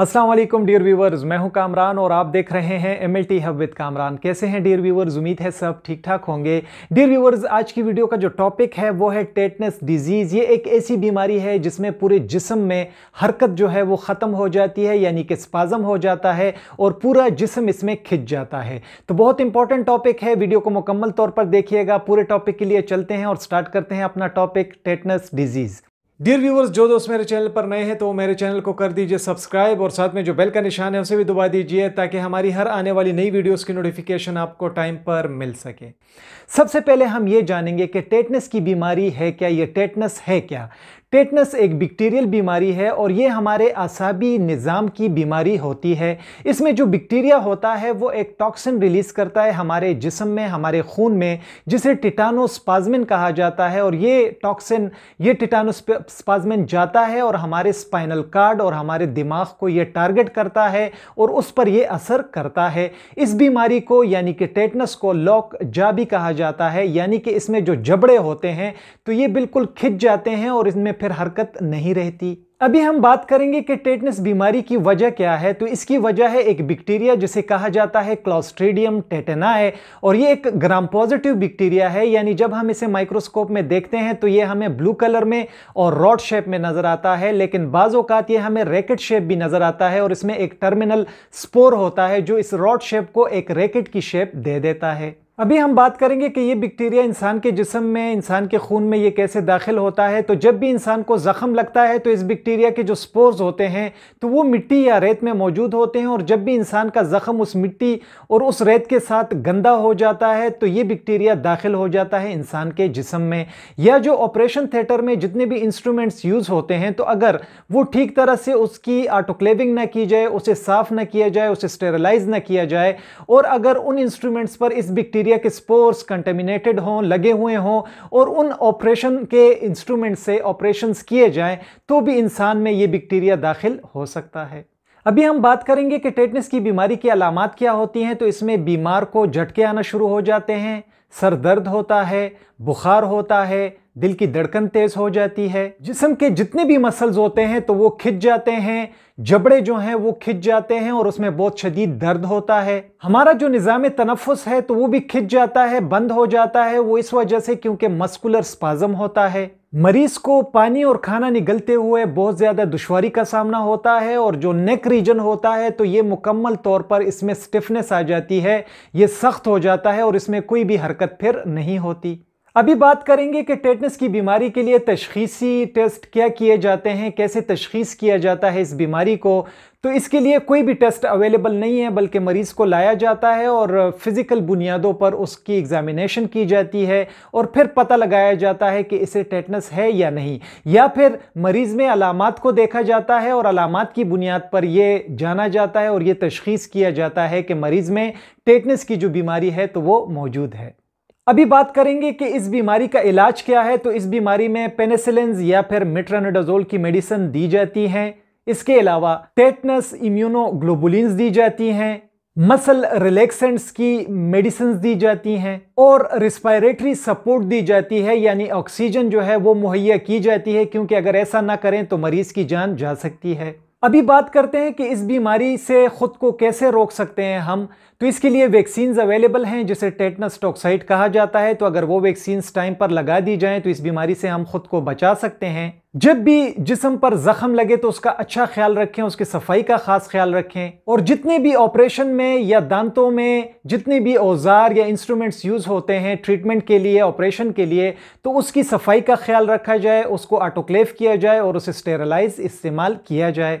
अस्सलाम वालेकुम dear viewers मैं हूं कामरान और आप देख रहे हैं M L T hub with Kamran कैसे हैं डियर व्यूवर्स उम्मीद है सब ठीक ठाक होंगे डियर व्यूवर्स आज की वीडियो का जो टॉपिक है वो है टेटनस डिजीज़ ये एक ऐसी बीमारी है जिसमें पूरे जिस्म में हरकत जो है वो ख़त्म हो जाती है यानी कि स्पाजम हो जाता है और पूरा जिसम इसमें खिंच जाता है तो बहुत इंपॉर्टेंट टॉपिक है वीडियो को मुकम्मल तौर पर देखिएगा पूरे टॉपिक के लिए चलते हैं और स्टार्ट करते हैं अपना topic tetanus disease dear viewers जो दोस्त मेरे चैनल पर नए हैं तो मेरे चैनल को कर दीजिए सब्सक्राइब और साथ में जो बेल का निशान है उसे भी दबा दीजिए ताकि हमारी हर आने वाली नई वीडियोस की नोटिफिकेशन आपको टाइम पर मिल सके सबसे पहले हम ये जानेंगे कि टेटनेस की बीमारी है क्या ये टेटनेस है क्या टेटनस एक बैक्टीरियल बीमारी है और ये हमारे असाबी निज़ाम की बीमारी होती है इसमें जो बैक्टीरिया होता है वो एक टॉक्सिन रिलीज़ करता है हमारे जिसम में हमारे खून में जिसे टिटानोस्पाजमिन कहा जाता है और ये टॉक्सिन ये टिटानोस्पाजमिन जाता है और हमारे स्पाइनल कार्ड और हमारे दिमाग को ये टारगेट करता है और उस पर ये असर करता है इस बीमारी को यानी कि टेटनस को लॉक जा भी कहा जाता है यानी कि इसमें जो जबड़े होते हैं तो ये बिल्कुल खिंच जाते हैं और इसमें फिर हरकत नहीं रहती अभी हम बात करेंगे कि टेटनस बीमारी की वजह क्या है तो इसकी वजह है एक बैक्टीरिया जिसे कहा जाता है क्लॉस्ट्रीडियम टेटेनाए और ये एक ग्राम पॉजिटिव बैक्टीरिया है यानी जब हम इसे माइक्रोस्कोप में देखते हैं तो ये हमें ब्लू कलर में और रॉड शेप में नज़र आता है लेकिन बाज़ात ये हमें रैकेट शेप भी नज़र आता है और इसमें एक टर्मिनल स्पोर होता है जो इस रॉड शेप को एक रैकेट की शेप दे देता है अभी हम बात करेंगे कि ये बैक्टीरिया इंसान के जिसम में इंसान के खून में ये कैसे दाखिल होता है तो जब भी इंसान को ज़ख़म लगता है तो इस बैक्टीरिया के जो स्पोर्स होते हैं तो वो मिट्टी या रेत में मौजूद होते हैं और जब भी इंसान का ज़ख़म उस मिट्टी और उस रेत के साथ गंदा हो जाता है तो ये बैक्टीरिया दाखिल हो जाता है इंसान के जिसम में या जो ऑपरेशन थिएटर में जितने भी इंस्ट्रूमेंट्स यूज़ होते हैं तो अगर वो ठीक तरह से उसकी आटोक्लेविंग ना की जाए उसे साफ़ ना किया जाए उसे स्टेरलाइज ना किया जाए और अगर उन इंस्ट्रूमेंट्स पर इस बैक्टीरिया बैक्टीरिया के स्पोर्स कंटेमिनेटेड हों लगे हुए हों और उन ऑपरेशन के इंस्ट्रूमेंट से ऑपरेशंस किए जाएं तो भी इंसान में ये बैक्टीरिया दाखिल हो सकता है अभी हम बात करेंगे कि टेटनिस की बीमारी की अलामत क्या होती हैं तो इसमें बीमार को झटके आना शुरू हो जाते हैं सर दर्द होता है बुखार होता है दिल की धड़कन तेज हो जाती है जिसम के जितने भी मसल्स होते हैं तो वो खिंच जाते हैं जबड़े जो हैं वो खिंच जाते हैं और उसमें बहुत शदीद दर्द होता है हमारा जो निज़ाम तनफ़ुस है तो वो भी खिंच जाता है बंद हो जाता है वो इस वजह से क्योंकि मस्कुलर स्पाजम होता है मरीज को पानी और खाना निगलते हुए बहुत ज़्यादा दुशारी का सामना होता है और जो नेक रीजन होता है तो ये मुकम्मल तौर पर इसमें स्टिफनेस आ जाती है ये सख्त हो जाता है और इसमें कोई भी हरकत फिर नहीं होती अभी बात करेंगे कि टेटनस की बीमारी के लिए तशखीसी टेस्ट क्या किए जाते हैं कैसे तशखीस किया जाता है इस बीमारी को तो इसके लिए कोई भी टेस्ट अवेलेबल नहीं है बल्कि मरीज़ को लाया जाता है और फिज़िकल बुनियादों पर उसकी एग्ज़ामिनेशन की जाती है और फिर पता लगाया जाता है कि इसे टेटनस है या नहीं या फिर मरीज़ में अलामत को देखा जाता है और अलामत की बुनियाद पर यह जाना जाता है और ये तशखीस किया जाता है कि मरीज़ में टेटनस की जो बीमारी है तो वो मौजूद है अभी बात करेंगे कि इस बीमारी का इलाज क्या है तो इस बीमारी में पेनेसिलिन या फिर मिट्रानोडाजोल की मेडिसिन दी जाती हैं इसके अलावा टेटनस इम्यूनोग्लोबुलिन दी जाती हैं मसल रिलैक्सेंट्स की मेडिसिन दी जाती हैं और रिस्पायरेटरी सपोर्ट दी जाती है यानी ऑक्सीजन जो है वो मुहैया की जाती है क्योंकि अगर ऐसा ना करें तो मरीज की जान जा सकती है अभी बात करते हैं कि इस बीमारी से खुद को कैसे रोक सकते हैं हम तो इसके लिए वैक्सीन्स अवेलेबल हैं जिसे टेटनस टॉक्साइड कहा जाता है तो अगर वो वैक्सीन्स टाइम पर लगा दी जाएं तो इस बीमारी से हम खुद को बचा सकते हैं जब भी जिसम पर जख्म लगे तो उसका अच्छा ख्याल रखें उसकी सफाई का खास ख्याल रखें और जितने भी ऑपरेशन में या दांतों में जितने भी औजार या इंस्ट्रूमेंट्स यूज़ होते हैं ट्रीटमेंट के लिए ऑपरेशन के लिए तो उसकी सफाई का ख्याल रखा जाए उसको आटोक्लेव किया जाए और उसे स्टेरलाइज इस्तेमाल किया जाए